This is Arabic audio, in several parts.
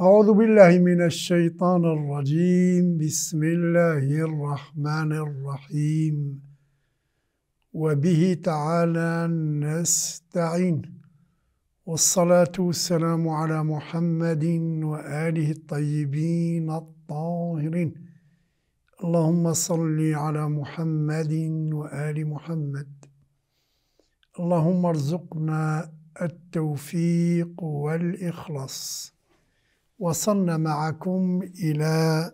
أعوذ بالله من الشيطان الرجيم بسم الله الرحمن الرحيم وبه تعالى نستعين والصلاة والسلام على محمد وآله الطيبين الطاهرين اللهم صل على محمد وآل محمد اللهم ارزقنا التوفيق والإخلاص وصلنا معكم إلى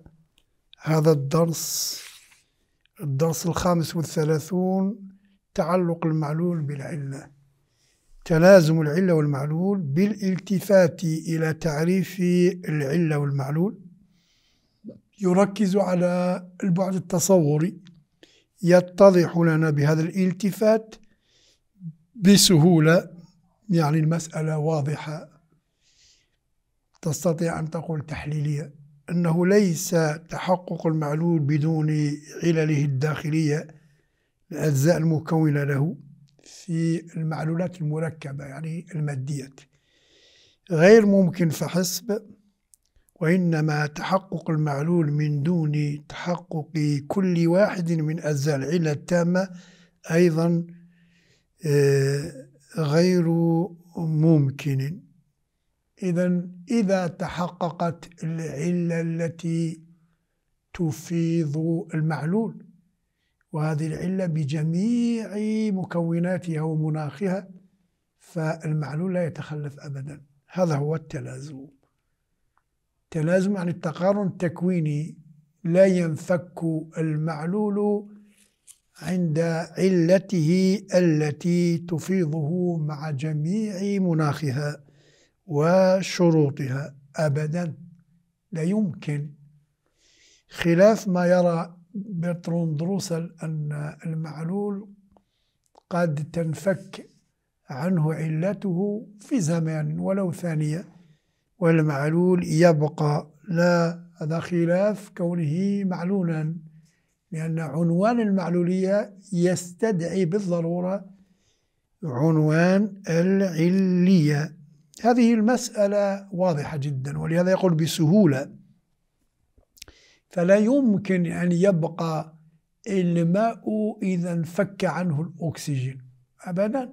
هذا الدرس الدرس الخامس والثلاثون تعلق المعلول بالعلة تلازم العلة والمعلول بالالتفات إلى تعريف العلة والمعلول يركز على البعد التصوري يتضح لنا بهذا الالتفات بسهولة يعني المسألة واضحة تستطيع أن تقول تحليلية أنه ليس تحقق المعلول بدون علله الداخلية الأجزاء المكونة له في المعلولات المركبة يعني الماديات غير ممكن فحسب وإنما تحقق المعلول من دون تحقق كل واحد من أجزاء العلة التامة أيضا آه، غير ممكن إذا إذا تحققت العلة التي تفيض المعلول وهذه العلة بجميع مكوناتها ومناخها فالمعلول لا يتخلف أبدا هذا هو التلازم تلازم عن التقارن التكويني لا ينفك المعلول عند علته التي تفيضه مع جميع مناخها وشروطها أبدا لا يمكن خلاف ما يرى برترون دروسل أن المعلول قد تنفك عنه علته في زمان ولو ثانية والمعلول يبقى لا هذا خلاف كونه معلولا لأن عنوان المعلولية يستدعي بالضرورة عنوان العلية هذه المسألة واضحة جدا ولهذا يقول بسهولة فلا يمكن أن يبقى الماء إذا انفك عنه الأكسجين أبدا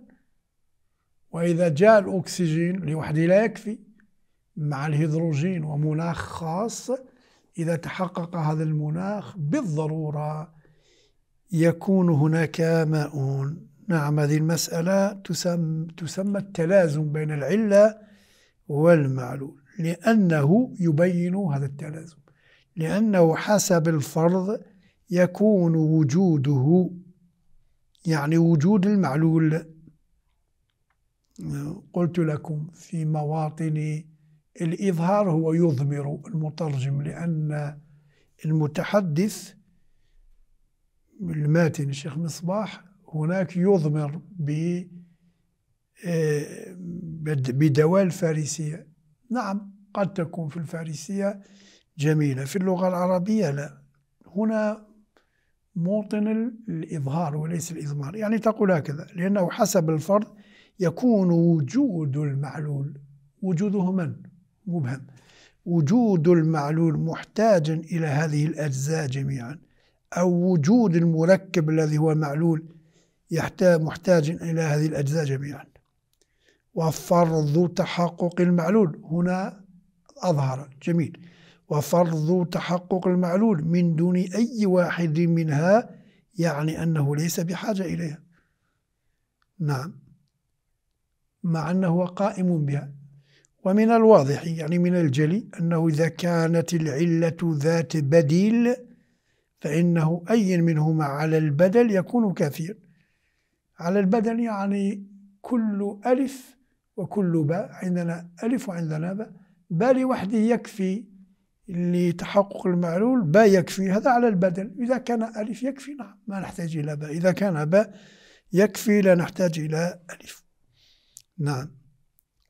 وإذا جاء الأكسجين لوحده لا يكفي مع الهيدروجين ومناخ خاص إذا تحقق هذا المناخ بالضرورة يكون هناك ماء نعم هذه المسألة تسمى, تسمى التلازم بين العلة والمعلول لأنه يبين هذا التلازم لأنه حسب الفرض يكون وجوده يعني وجود المعلول قلت لكم في مواطن الإظهار هو يضمر المترجم لأن المتحدث الماتن الشيخ مصباح هناك يضمر ب آه، بدواء الفارسية نعم قد تكون في الفارسية جميلة في اللغة العربية لا هنا موطن الإظهار وليس الإضمار يعني تقول هكذا لأنه حسب الفرض يكون وجود المعلول وجوده من؟ مبهم وجود المعلول محتاجا إلى هذه الأجزاء جميعا أو وجود المركب الذي هو معلول يحتاج محتاج إلى هذه الأجزاء جميعا وفرض تحقق المعلول هنا أظهر جميل وفرض تحقق المعلول من دون أي واحد منها يعني أنه ليس بحاجة إليها نعم مع أنه قائم بها ومن الواضح يعني من الجلي أنه إذا كانت العلة ذات بديل فإنه أي منهما على البدل يكون كافيا على البدن يعني كل ألف وكل باء عندنا ألف وعندنا باء باء لوحده يكفي لتحقق المعلول باء يكفي هذا على البدن إذا كان ألف يكفي نعم ما نحتاج إلى باء إذا كان باء يكفي لا نحتاج إلى ألف نعم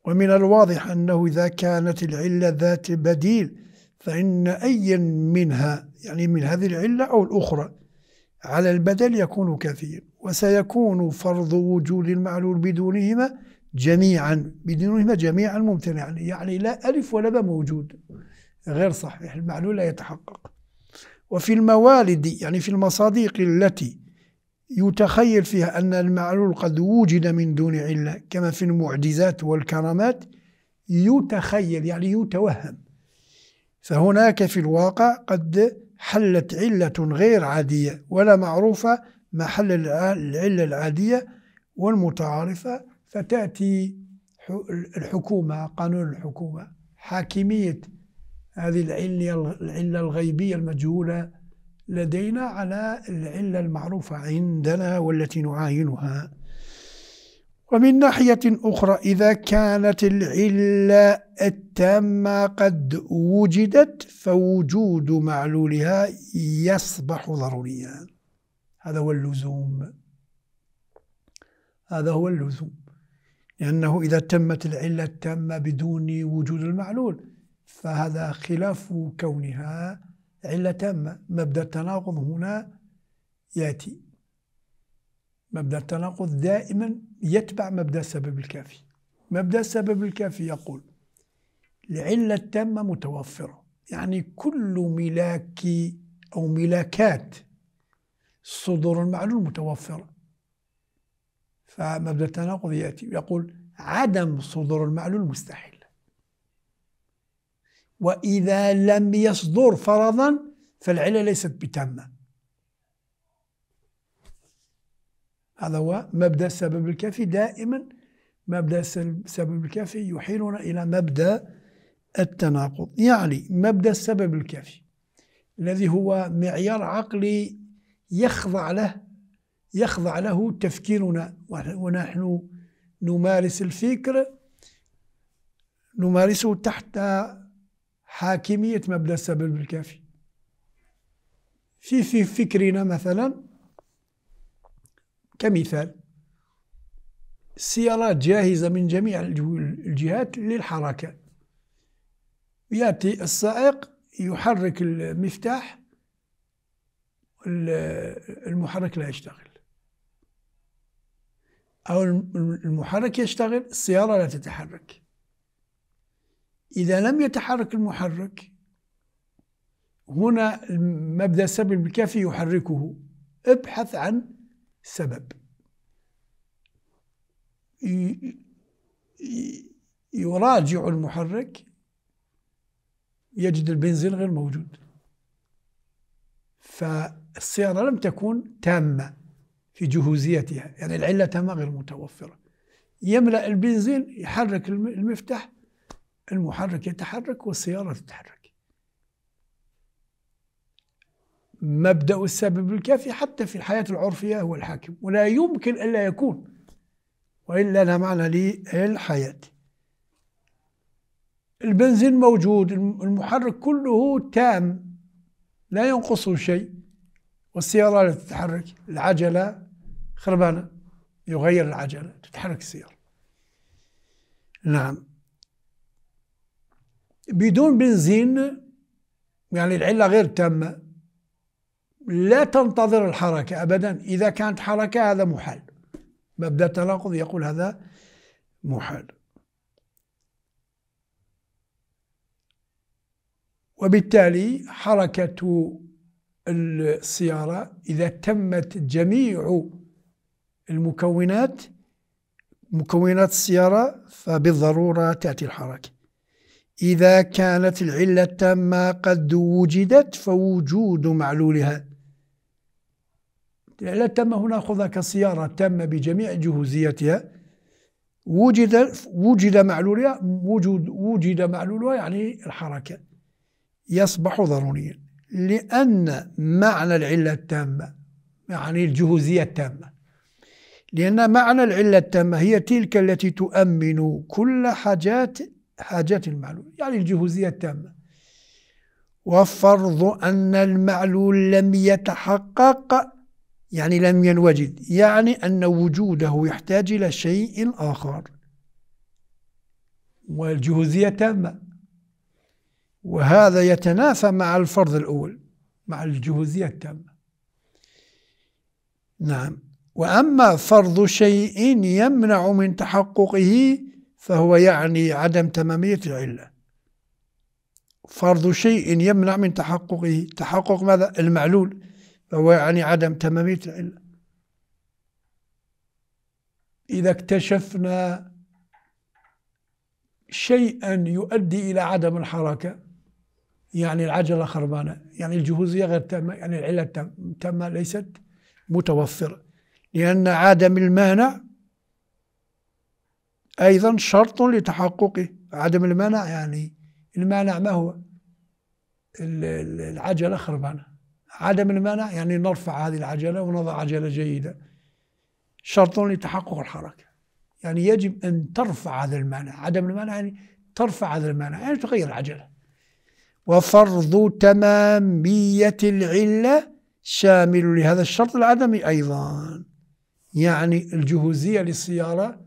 ومن الواضح أنه إذا كانت العلة ذات بديل فإن أي منها يعني من هذه العلة أو الأخرى على البدل يكون كافيا وسيكون فرض وجود المعلول بدونهما جميعا بدونهما جميعا ممتنعا يعني لا ألف ولا باء موجود غير صحيح المعلول لا يتحقق وفي الموالد يعني في المصادق التي يتخيل فيها أن المعلول قد وجد من دون علة كما في المعجزات والكرامات يتخيل يعني يتوهم فهناك في الواقع قد حلت علة غير عادية ولا معروفة محل العلة العادية والمتعارفة فتأتي الحكومة قانون الحكومة حاكمية هذه العلة العلة الغيبية المجهولة لدينا على العلة المعروفة عندنا والتي نعاينها ومن ناحية أخرى إذا كانت العلة التامة قد وجدت فوجود معلولها يصبح ضروريا هذا هو اللزوم هذا هو اللزوم لأنه إذا تمت العلة التامة بدون وجود المعلول فهذا خلاف كونها علة تامة مبدأ التناقض هنا يأتي مبدأ التناقض دائما يتبع مبدأ السبب الكافي مبدأ السبب الكافي يقول العلة التامة متوفرة يعني كل ملاك أو ملاكات الصدور المعلوم متوفرة فمبدأ التناقض يأتي يقول عدم صدور المعلول مستحيل وإذا لم يصدر فرضا فالعلة ليست بتامة هذا هو مبدأ السبب الكافي دائما مبدأ السبب الكافي يحيلنا إلى مبدأ التناقض يعني مبدأ السبب الكافي الذي هو معيار عقلي يخضع له يخضع له تفكيرنا ونحن نمارس الفكر نمارسه تحت حاكمية مبدأ السبب الكافي في في فكرنا مثلا كمثال سيارات جاهزة من جميع الجهات للحركة يأتي السائق يحرك المفتاح المحرك لا يشتغل أو المحرك يشتغل السيارة لا تتحرك إذا لم يتحرك المحرك هنا مبدأ السبب الكافي يحركه ابحث عن سبب يراجع المحرك يجد البنزين غير موجود ف الصيانة لم تكن تامة في جهوزيتها يعني العلة تامة غير متوفرة يملأ البنزين يحرك المفتاح المحرك يتحرك والسيارة تتحرك مبدأ السبب الكافي حتى في الحياة العرفية هو الحاكم ولا يمكن ألا يكون وإلا لا معنى للحياة البنزين موجود المحرك كله تام لا ينقصه شيء والسيارة لا تتحرك العجلة خربانة يغير العجلة تتحرك السيارة نعم بدون بنزين يعني العلة غير تامة لا تنتظر الحركة أبدا إذا كانت حركة هذا محال مبدأ التناقض يقول هذا محال وبالتالي حركة السيارة إذا تمت جميع المكونات مكونات السيارة فبالضرورة تأتي الحركة إذا كانت العلة التامة قد وجدت فوجود معلولها العلة التامة هنا خذها كسيارة تامة بجميع جهوزيتها وجد وجد معلولها وجود وجد معلولها يعني الحركة يصبح ضروريا لأن معنى العلة التامة يعني الجهوزية التامة لأن معنى العلة التامة هي تلك التي تؤمن كل حاجات حاجات المعلول يعني الجهوزية التامة وفرض أن المعلول لم يتحقق يعني لم ينوجد يعني أن وجوده يحتاج إلى شيء آخر والجهوزية تامة وهذا يتنافى مع الفرض الأول مع الجهوزية التامة نعم وأما فرض شيء يمنع من تحققه فهو يعني عدم تمامية العلة فرض شيء يمنع من تحققه تحقق ماذا؟ المعلول فهو يعني عدم تمامية العلة إذا اكتشفنا شيئا يؤدي إلى عدم الحركة يعني العجلة خربانة يعني الجهوزية غير تامة يعني العلة تامة ليست متوفرة لأن عدم المانع أيضا شرط لتحققه عدم المانع يعني المانع ما هو العجلة خربانة عدم المانع يعني نرفع هذه العجلة ونضع عجلة جيدة شرط لتحقق الحركة يعني يجب أن ترفع هذا المانع عدم المانع يعني ترفع هذا المانع يعني تغير العجلة وفرض تمامية العلة شامل لهذا الشرط العدمي أيضا يعني الجهوزية للسيارة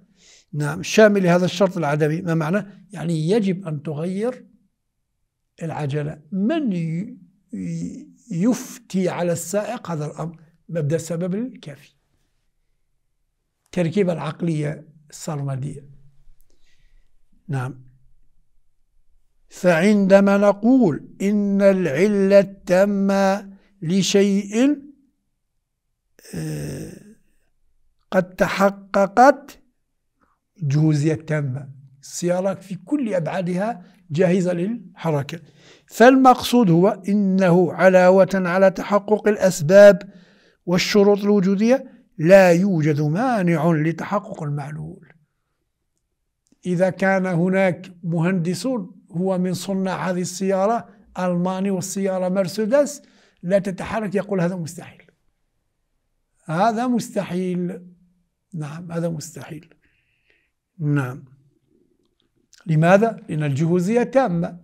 نعم شامل لهذا الشرط العدمي ما معناه يعني يجب أن تغير العجلة من يفتي على السائق هذا الأمر مبدأ السبب الكافي تركيبة العقلية السرمدية نعم فعندما نقول إن العلة التامة لشيء آه، قد تحققت جوزية تامة السيارات في كل أبعادها جاهزة للحركة فالمقصود هو إنه علاوة على تحقق الأسباب والشروط الوجودية لا يوجد مانع لتحقق المعلول إذا كان هناك مهندسون هو من صناع هذه السيارة ألماني والسيارة مرسيدس لا تتحرك يقول هذا مستحيل هذا مستحيل نعم هذا مستحيل نعم لماذا؟ لأن الجهوزية تامة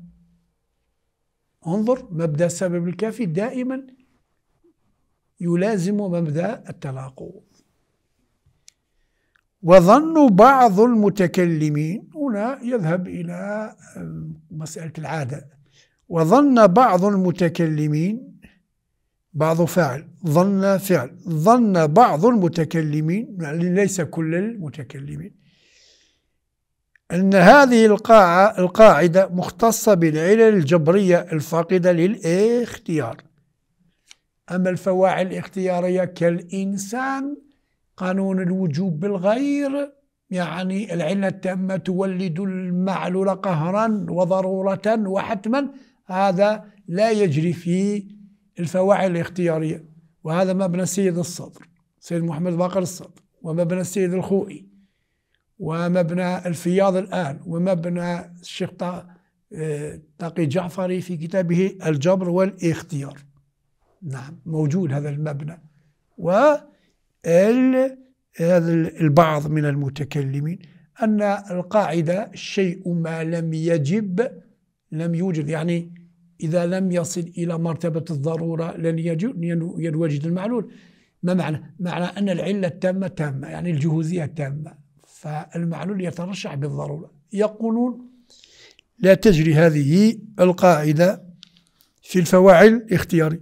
انظر مبدأ السبب الكافي دائما يلازم مبدأ التناقض وظن بعض المتكلمين هنا يذهب إلى آه، مسألة العادة وظن بعض المتكلمين بعض فاعل ظن فعل ظن بعض المتكلمين يعني ليس كل المتكلمين أن هذه القاعة القاعدة مختصة بالعلل الجبرية الفاقدة للاختيار أما الفواعل الاختيارية كالإنسان قانون الوجوب بالغير يعني العلة التامة تولد المعلول قهرا وضرورة وحتما هذا لا يجري في الفواعل الاختيارية وهذا مبنى السيد الصدر سيد محمد باقر الصدر ومبنى السيد الخوئي ومبنى الفياض الآن ومبنى الشيخ آه، تقي جعفري في كتابه الجبر والاختيار نعم موجود هذا المبنى و هذا البعض من المتكلمين أن القاعدة شيء ما لم يجب لم يوجد يعني إذا لم يصل إلى مرتبة الضرورة لن يوجد المعلول ما معنى؟ معنى أن العلة التامة تامة يعني الجهوزية التامة فالمعلول يترشح بالضرورة يقولون لا تجري هذه القاعدة في الفواعل اختياري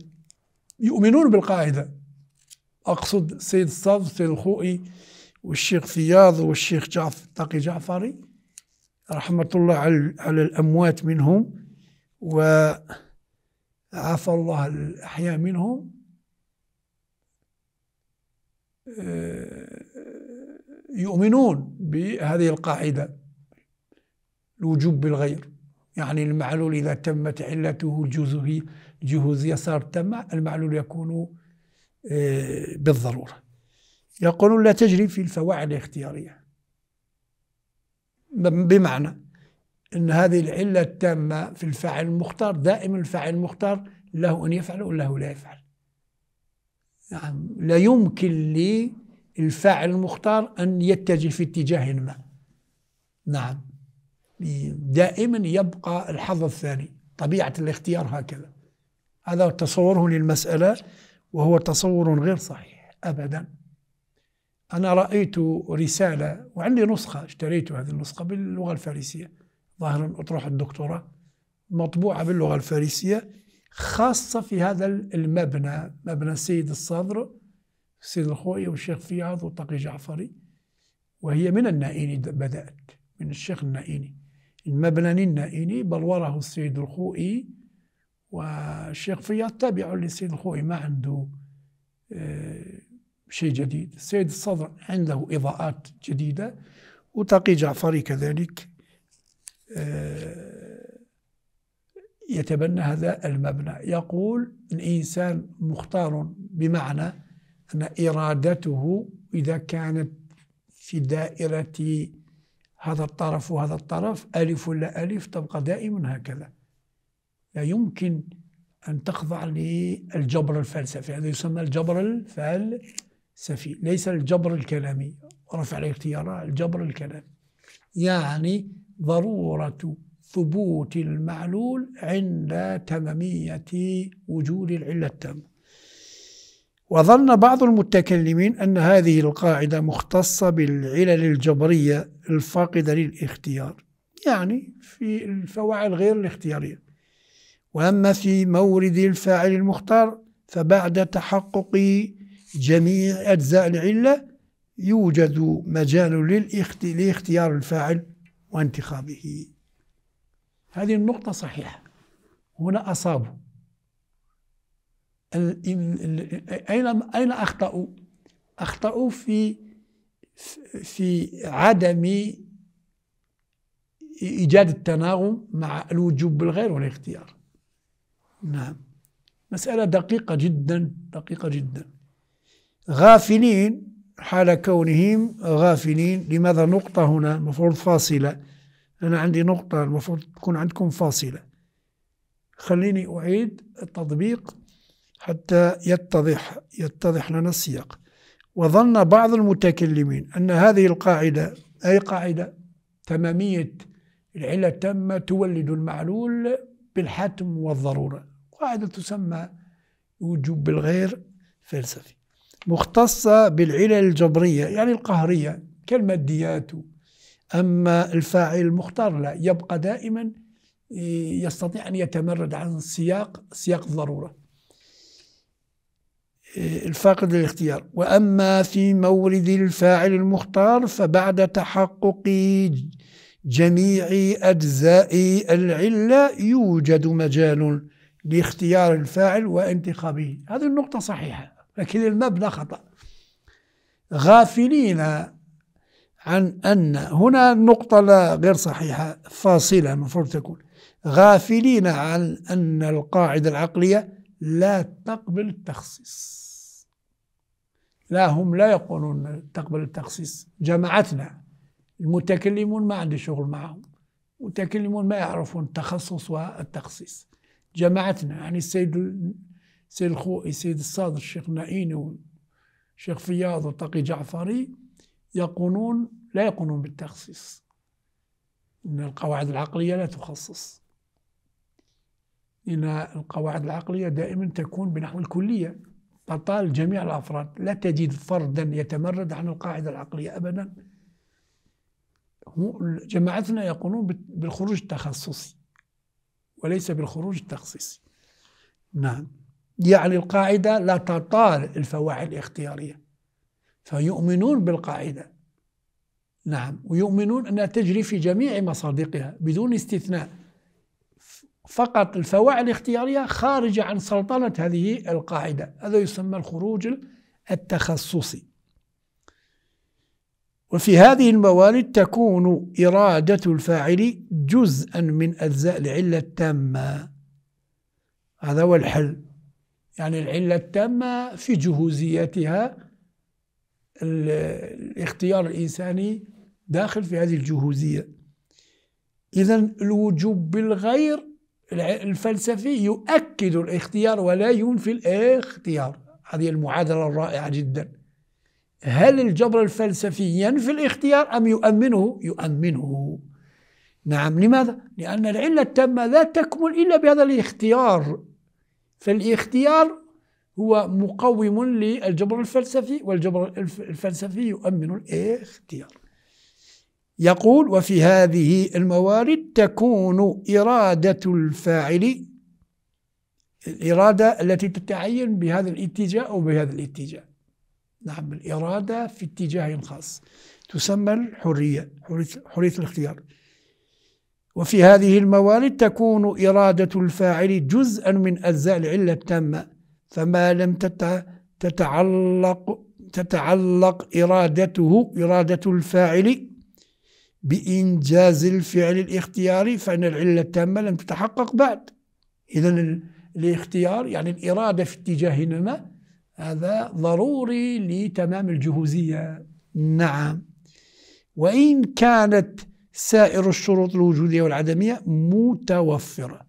يؤمنون بالقاعدة أقصد السيد الصاد والسيد الخوئي والشيخ فياض والشيخ جعفر تقي جعفري رحمة الله على, الأموات منهم وعافى الله الأحياء منهم آه، يؤمنون بهذه القاعدة الوجوب بالغير يعني المعلول إذا تمت علته الجهوزية صارت تم المعلول يكون آه، بالضرورة يقولون لا تجري في الفواعل الاختيارية بمعنى أن هذه العلة التامة في الفاعل المختار دائما الفاعل المختار له أن يفعل له لا يفعل نعم لا يمكن للفاعل المختار أن يتجه في اتجاه ما نعم دائما يبقى الحظ الثاني طبيعة الاختيار هكذا هذا تصوره للمسألة وهو تصور غير صحيح أبدا أنا رأيت رسالة وعندي نسخة اشتريت هذه النسخة باللغة الفارسية ظاهرا أطرح الدكتوراه مطبوعة باللغة الفارسية خاصة في هذا المبنى مبنى السيد الصدر السيد الخوئي والشيخ فياض والتقي جعفري وهي من النائيني بدأت من الشيخ النائيني المبنى النائيني بل السيد الخوئي والشيخ فياض تابع لسيد الخوي ما عنده آه، شيء جديد السيد الصدر عنده إضاءات جديدة وتقي جعفري كذلك آه، يتبنى هذا المبنى يقول الإنسان مختار بمعنى أن إرادته إذا كانت في دائرة هذا الطرف وهذا الطرف ألف ولا ألف تبقى دائما هكذا لا يمكن أن تخضع للجبر الفلسفي هذا يسمى الجبر الفلسفي ليس الجبر الكلامي رفع الاختيار الجبر الكلامي يعني ضرورة ثبوت المعلول عند تمامية وجود العلة التامة وظن بعض المتكلمين أن هذه القاعدة مختصة بالعلل الجبرية الفاقدة للاختيار يعني في الفواعل غير الاختيارية وأما في مورد الفاعل المختار فبعد تحقق جميع أجزاء العلة يوجد مجال لاختيار الفاعل وانتخابه هذه النقطة صحيحة هنا أصابوا أين أين أخطأوا؟ أخطأوا في في عدم إيجاد التناغم مع الوجوب بالغير والاختيار نعم مسألة دقيقة جدا دقيقة جدا غافلين حال كونهم غافلين لماذا نقطة هنا المفروض فاصلة أنا عندي نقطة المفروض تكون عندكم فاصلة خليني أعيد التطبيق حتى يتضح يتضح لنا السياق وظن بعض المتكلمين أن هذه القاعدة أي قاعدة تمامية العلة التامة تولد المعلول بالحتم والضرورة قاعدة تسمى وجوب الغير فلسفي مختصة بالعلل الجبرية يعني القهرية كالماديات أما الفاعل المختار لا يبقى دائما آه، يستطيع أن يتمرد عن سياق سياق الضرورة آه، الفاقد للاختيار وأما في مورد الفاعل المختار فبعد تحقق جميع أجزاء العلة يوجد مجال لاختيار الفاعل وانتخابه هذه النقطة صحيحة لكن المبنى خطأ غافلين عن أن هنا النقطة لا غير صحيحة فاصلة المفروض تكون غافلين عن أن القاعدة العقلية لا تقبل التخصيص لا هم لا يقولون تقبل التخصيص جماعتنا المتكلمون ما عندي شغل معهم متكلمون ما يعرفون التخصص والتخصيص جماعتنا يعني السيد السيد الخوئي السيد الصادر الشيخ نعيني والشيخ فياض وتقي جعفري يقولون لا يقولون بالتخصيص إن القواعد العقلية لا تخصص إن القواعد العقلية دائما تكون بنحو الكلية تطال جميع الأفراد لا تجد فردا يتمرد عن القاعدة العقلية أبدا جماعتنا يقولون بالخروج التخصصي وليس بالخروج التخصيصي نعم يعني القاعدة لا تطال الفواحل الاختيارية فيؤمنون بالقاعدة نعم ويؤمنون أنها تجري في جميع مصادقها بدون استثناء فقط الفواعل الاختيارية خارجة عن سلطنة هذه القاعدة هذا يسمى الخروج التخصصي وفي هذه الموارد تكون إرادة الفاعل جزءا من أجزاء العلة التامة هذا هو الحل يعني العلة التامة في جهوزيتها الاختيار الإنساني داخل في هذه الجهوزية إذا الوجوب بالغير الفلسفي يؤكد الاختيار ولا ينفي الاختيار هذه المعادلة الرائعة جدا هل الجبر الفلسفي ينفي الاختيار أم يؤمنه؟ يؤمنه نعم لماذا؟ لأن العلة التامة لا تكمل إلا بهذا الاختيار فالاختيار هو مقوم للجبر الفلسفي والجبر الفلسفي يؤمن الاختيار يقول وفي هذه الموارد تكون إرادة الفاعل الإرادة التي تتعين بهذا الاتجاه أو بهذا الاتجاه نعم الإرادة في اتجاه خاص تسمى الحرية حرية, الاختيار وفي هذه الموارد تكون إرادة الفاعل جزءا من أجزاء العلة التامة فما لم تتعلق تتعلق إرادته إرادة الفاعل بإنجاز الفعل الاختياري فإن العلة التامة لم تتحقق بعد إذا الاختيار يعني الإرادة في اتجاه ما هذا ضروري لتمام الجهوزية نعم وإن كانت سائر الشروط الوجودية والعدمية متوفرة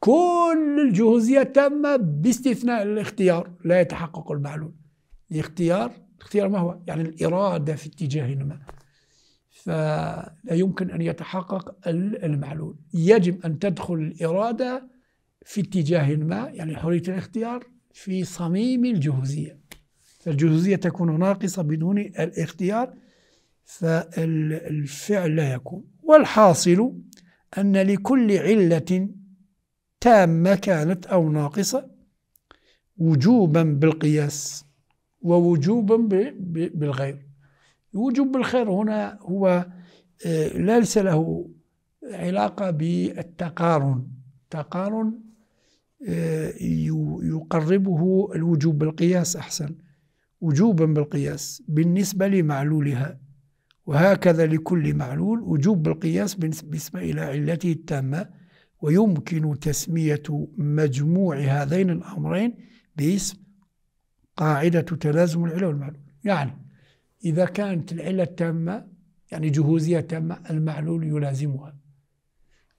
كل الجهوزية تامة باستثناء الاختيار لا يتحقق المعلول الاختيار الاختيار ما هو يعني الإرادة في اتجاه ما فلا يمكن أن يتحقق المعلول يجب أن تدخل الإرادة في اتجاه ما يعني حرية الاختيار في صميم الجهوزية فالجهوزية تكون ناقصة بدون الاختيار فالفعل لا يكون والحاصل أن لكل علة تامة كانت أو ناقصة وجوبا بالقياس ووجوبا بالغير الوجوب بالخير هنا هو آه، ليس له علاقة بالتقارن تقارن آه، يقربه الوجوب بالقياس أحسن وجوبا بالقياس بالنسبة لمعلولها وهكذا لكل معلول وجوب بالقياس بالنسبة إلى علته التامة ويمكن تسمية مجموع هذين الأمرين باسم قاعدة تلازم العلة والمعلول يعني إذا كانت العلة التامة يعني جهوزية تامة المعلول يلازمها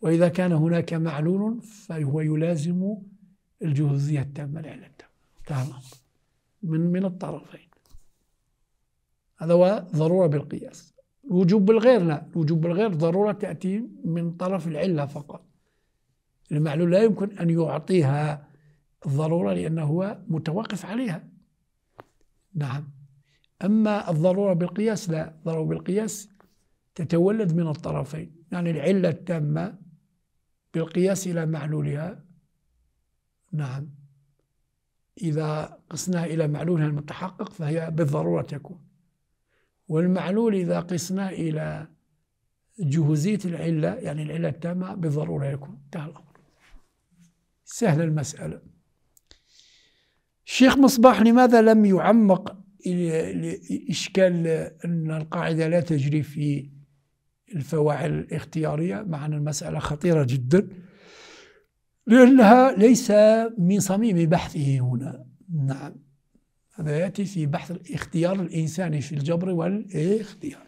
وإذا كان هناك معلول فهو يلازم الجهوزية التامة لإعلان انتهى الأمر من من الطرفين هذا هو ضرورة بالقياس الوجوب بالغير لا الوجوب بالغير ضرورة تأتي من طرف العلة فقط المعلول لا يمكن أن يعطيها الضرورة لأنه هو متوقف عليها نعم أما الضرورة بالقياس لا الضرورة بالقياس تتولد من الطرفين يعني العلة التامة بالقياس إلى معلولها نعم إذا قسناها إلى معلولها المتحقق فهي بالضرورة تكون والمعلول إذا قسناه إلى جهوزية العلة يعني العلة التامة بالضرورة يكون انتهى الأمر سهل المسألة الشيخ مصباح لماذا لم يعمق إشكال أن القاعدة لا تجري في الفواعل الاختيارية مع أن المسألة خطيرة جدا لأنها ليس من صميم بحثه هنا نعم هذا يأتي في بحث الاختيار الإنساني في الجبر والاختيار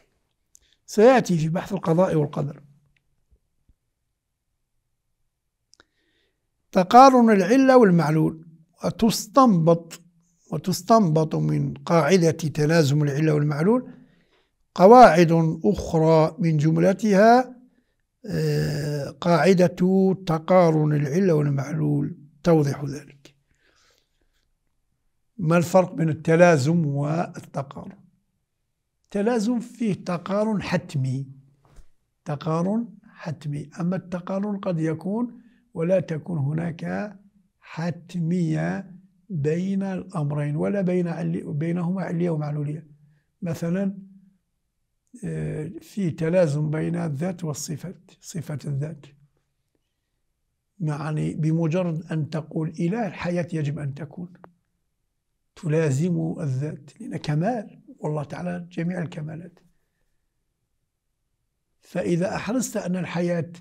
سيأتي في بحث القضاء والقدر تقارن العلة والمعلول وتستنبط وتستنبط من قاعدة تلازم العلة والمعلول قواعد أخرى من جملتها قاعدة تقارن العلة والمحلول توضح ذلك ما الفرق بين التلازم والتقارن التلازم فيه تقارن حتمي تقارن حتمي أما التقارن قد يكون ولا تكون هناك حتمية بين الأمرين ولا بين بينهما علية ومعلولية مثلا آه، في تلازم بين الذات والصفات صفة الذات يعني بمجرد أن تقول إله الحياة يجب أن تكون تلازم الذات لأن كمال والله تعالى جميع الكمالات فإذا أحرصت أن الحياة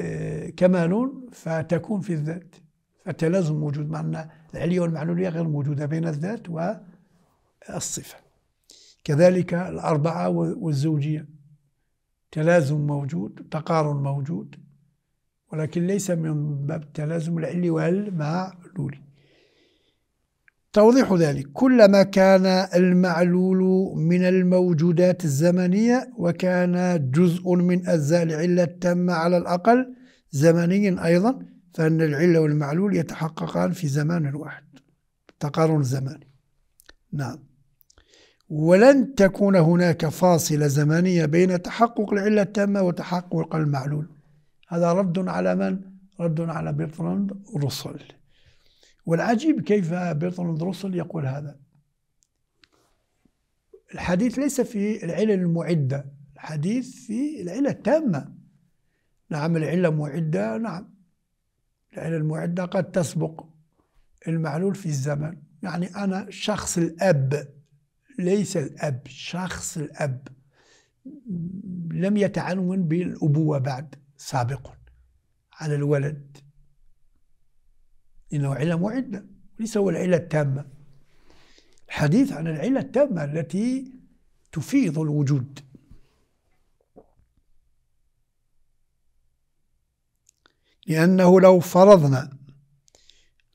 آه، كمال فتكون في الذات فالتلازم موجود معنا العلية والمعلولية غير موجودة بين الذات والصفة كذلك الأربعة والزوجية تلازم موجود تقارن موجود ولكن ليس من باب التلازم العلي وهل مع الأولي توضيح ذلك كلما كان المعلول من الموجودات الزمنية وكان جزء من أجزاء العلة التامة على الأقل زمنيا أيضا فأن العلة والمعلول يتحققان في زمان واحد تقارن زماني نعم ولن تكون هناك فاصلة زمنية بين تحقق العلة التامة وتحقق المعلول هذا رد على من؟ رد على برتراند روسل والعجيب كيف برتراند روسل يقول هذا الحديث ليس في العلل المعدة الحديث في العلة التامة نعم العلة معدة نعم العلة المعدة قد تسبق المعلول في الزمن يعني أنا شخص الأب ليس الأب شخص الأب لم يتعنون بالأبوة بعد سابق على الولد إنه علة معدة ليس هو العلة التامة الحديث عن العلة التامة التي تفيض الوجود لأنه لو فرضنا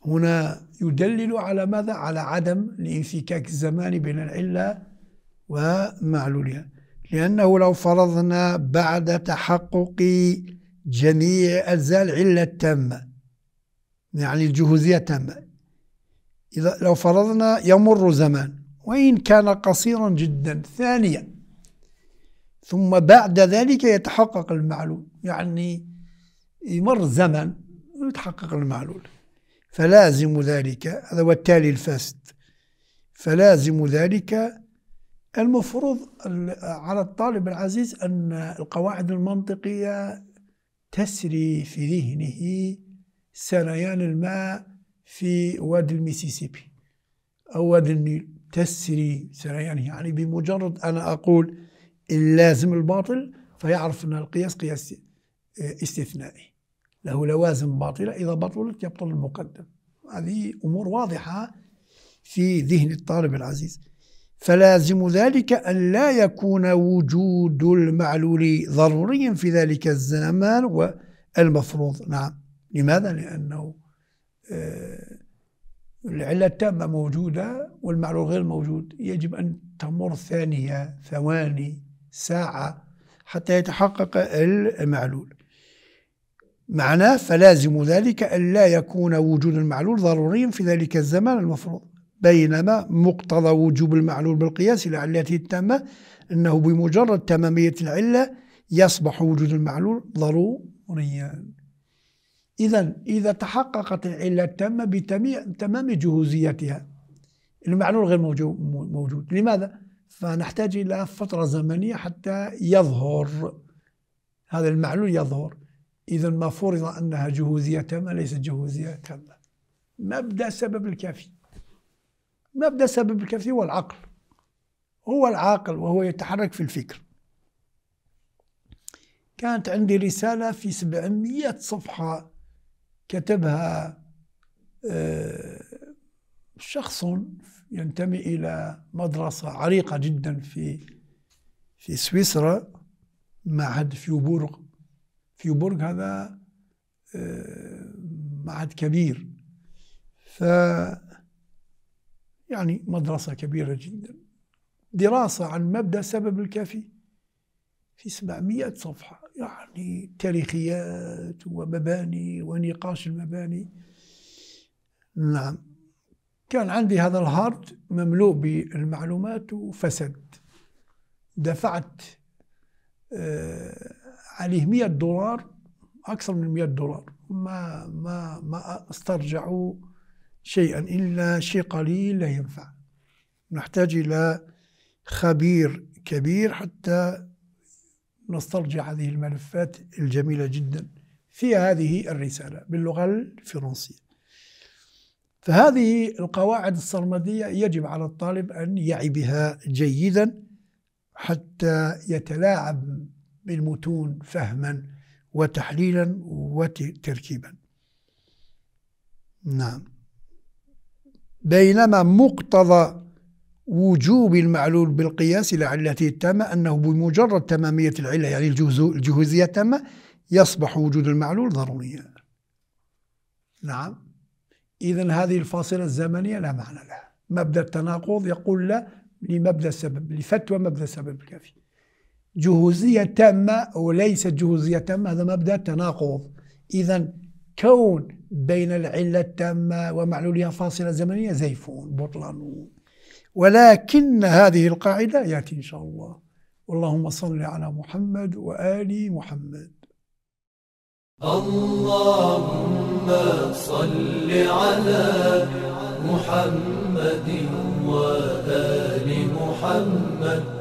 هنا يدلل على ماذا؟ على عدم الانفكاك الزماني بين العلة ومعلولها لأنه لو فرضنا بعد تحقق جميع أجزاء العلة التامة يعني الجهوزية التامة إذا لو فرضنا يمر زمان وإن كان قصيرا جدا ثانية ثم بعد ذلك يتحقق المعلول يعني يمر زمن ويتحقق المعلول فلازم ذلك هذا هو التالي الفاسد فلازم ذلك المفروض على الطالب العزيز أن القواعد المنطقية تسري في ذهنه سريان الماء في وادي الميسيسيبي أو وادي النيل تسري سريانه يعني بمجرد أنا أقول اللازم الباطل فيعرف أن القياس قياس استثنائي له لوازم باطلة إذا بطلت يبطل المقدم هذه أمور واضحة في ذهن الطالب العزيز فلازم ذلك أن لا يكون وجود المعلول ضروريا في ذلك الزمان والمفروض نعم لماذا؟ لأنه آه، العلة التامة موجودة والمعلول غير موجود يجب أن تمر ثانية ثواني ساعة حتى يتحقق المعلول معناه فلازم ذلك أن لا يكون وجود المعلول ضروريا في ذلك الزمان المفروض بينما مقتضى وجوب المعلول بالقياس إلى علته التامة أنه بمجرد تمامية العلة يصبح وجود المعلول ضروريا إذا إذا تحققت العلة التامة بتمام جهوزيتها المعلول غير موجود لماذا؟ فنحتاج إلى فترة زمنية حتى يظهر هذا المعلول يظهر إذا ما فرض أنها جهوزية تامة ليست جهوزية تامة مبدأ سبب الكافي مبدأ سبب الكافي هو العقل هو العاقل وهو يتحرك في الفكر كانت عندي رسالة في 700 صفحة كتبها آه، شخص ينتمي إلى مدرسة عريقة جدا في في سويسرا معهد فيوبورغ في برج هذا آه، معهد كبير ف يعني مدرسة كبيرة جدا دراسة عن مبدأ سبب الكافي في 700 صفحة يعني تاريخيات ومباني ونقاش المباني نعم كان عندي هذا الهارد مملوء بالمعلومات وفسد دفعت آه عليه 100 دولار اكثر من 100 دولار ما ما ما استرجع شيئا الا شيء قليل لا ينفع نحتاج الى خبير كبير حتى نسترجع هذه الملفات الجميله جدا في هذه الرساله باللغه الفرنسيه فهذه القواعد السرمديه يجب على الطالب ان يعي بها جيدا حتى يتلاعب بالمتون فهما وتحليلا وتركيبا نعم بينما مقتضى وجوب المعلول بالقياس إلى علته التامة أنه بمجرد تمامية العلة يعني الجهوزية التامة يصبح وجود المعلول ضروريا نعم إذا هذه الفاصلة الزمنية لا معنى لها مبدأ التناقض يقول لا لمبدأ السبب لفتوى مبدأ السبب الكافي جهوزية تامة وليست جهوزية تامة هذا مبدأ تناقض إذا كون بين العلة التامة ومعلولها فاصلة زمنية زيفون بطلان ولكن هذه القاعدة يأتي إن شاء الله اللهم صل على محمد وآل محمد اللهم صل على محمد وآل محمد